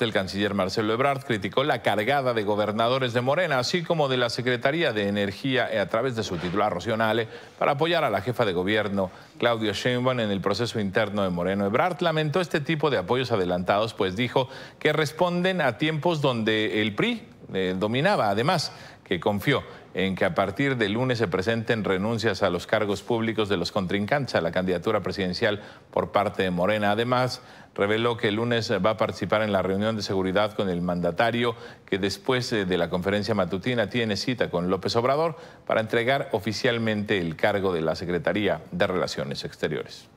El canciller Marcelo Ebrard criticó la cargada de gobernadores de Morena, así como de la Secretaría de Energía eh, a través de su titular Rocío para apoyar a la jefa de gobierno Claudio Sheinbaum en el proceso interno de Moreno. Ebrard lamentó este tipo de apoyos adelantados, pues dijo que responden a tiempos donde el PRI eh, dominaba. Además, que confió en que a partir de lunes se presenten renuncias a los cargos públicos de los contrincantes a la candidatura presidencial por parte de Morena. Además, reveló que el lunes va a participar en la reunión de seguridad con el mandatario que después eh, de la conferencia matutina tiene cita con López Obrador para entregar oficialmente el cargo de la Secretaría de Relaciones Exteriores.